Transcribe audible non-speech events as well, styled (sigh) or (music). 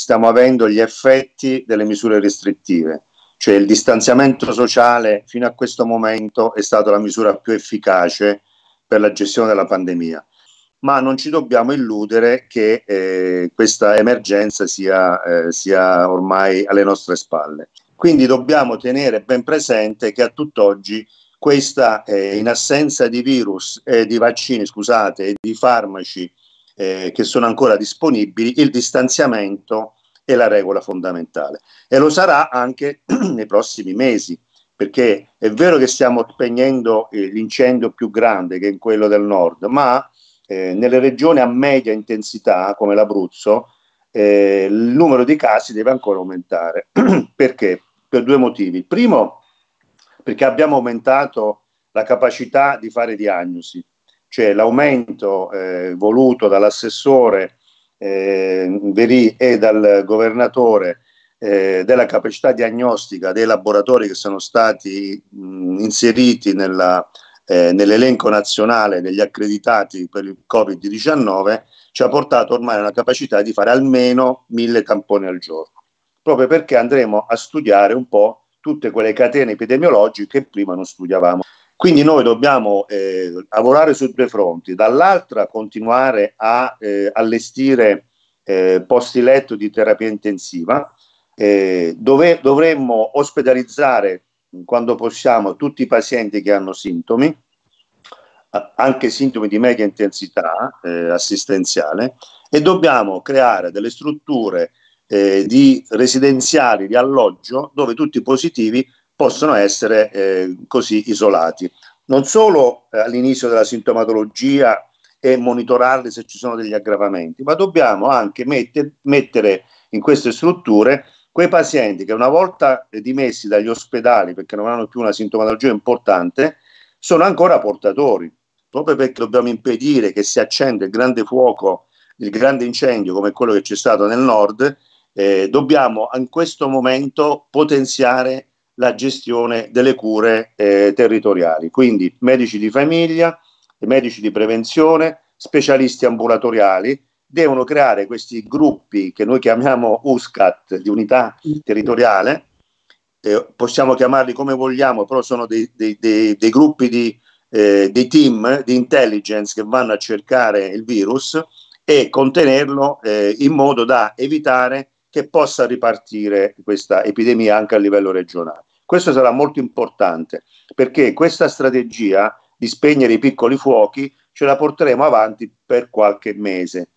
stiamo avendo gli effetti delle misure restrittive, cioè il distanziamento sociale fino a questo momento è stata la misura più efficace per la gestione della pandemia, ma non ci dobbiamo illudere che eh, questa emergenza sia, eh, sia ormai alle nostre spalle. Quindi dobbiamo tenere ben presente che a tutt'oggi questa eh, in assenza di virus e eh, di vaccini, scusate, e di farmaci eh, che sono ancora disponibili, il distanziamento è la regola fondamentale e lo sarà anche (clears throat) nei prossimi mesi, perché è vero che stiamo spegnendo eh, l'incendio più grande che è quello del nord, ma eh, nelle regioni a media intensità come l'Abruzzo eh, il numero di casi deve ancora aumentare. (clears throat) perché? Per due motivi. Il primo, perché abbiamo aumentato la capacità di fare diagnosi cioè l'aumento eh, voluto dall'assessore eh, Verì e dal governatore eh, della capacità diagnostica dei laboratori che sono stati mh, inseriti nella, eh, nell'elenco nazionale degli accreditati per il Covid-19 ci ha portato ormai a una capacità di fare almeno mille tamponi al giorno, proprio perché andremo a studiare un po' tutte quelle catene epidemiologiche che prima non studiavamo. Quindi noi dobbiamo eh, lavorare su due fronti, dall'altra continuare a eh, allestire eh, posti letto di terapia intensiva, eh, dove dovremmo ospedalizzare quando possiamo tutti i pazienti che hanno sintomi, anche sintomi di media intensità eh, assistenziale, e dobbiamo creare delle strutture eh, di residenziali, di alloggio, dove tutti i positivi possono essere eh, così isolati. Non solo eh, all'inizio della sintomatologia e monitorarli se ci sono degli aggravamenti, ma dobbiamo anche mette, mettere in queste strutture quei pazienti che una volta dimessi dagli ospedali perché non hanno più una sintomatologia importante, sono ancora portatori, proprio perché dobbiamo impedire che si accenda il grande fuoco, il grande incendio come quello che c'è stato nel nord, eh, dobbiamo in questo momento potenziare la gestione delle cure eh, territoriali. Quindi medici di famiglia, medici di prevenzione, specialisti ambulatoriali devono creare questi gruppi che noi chiamiamo USCAT, di unità territoriale, eh, possiamo chiamarli come vogliamo, però sono dei, dei, dei, dei gruppi di, eh, dei team di intelligence che vanno a cercare il virus e contenerlo eh, in modo da evitare che possa ripartire questa epidemia anche a livello regionale. Questo sarà molto importante perché questa strategia di spegnere i piccoli fuochi ce la porteremo avanti per qualche mese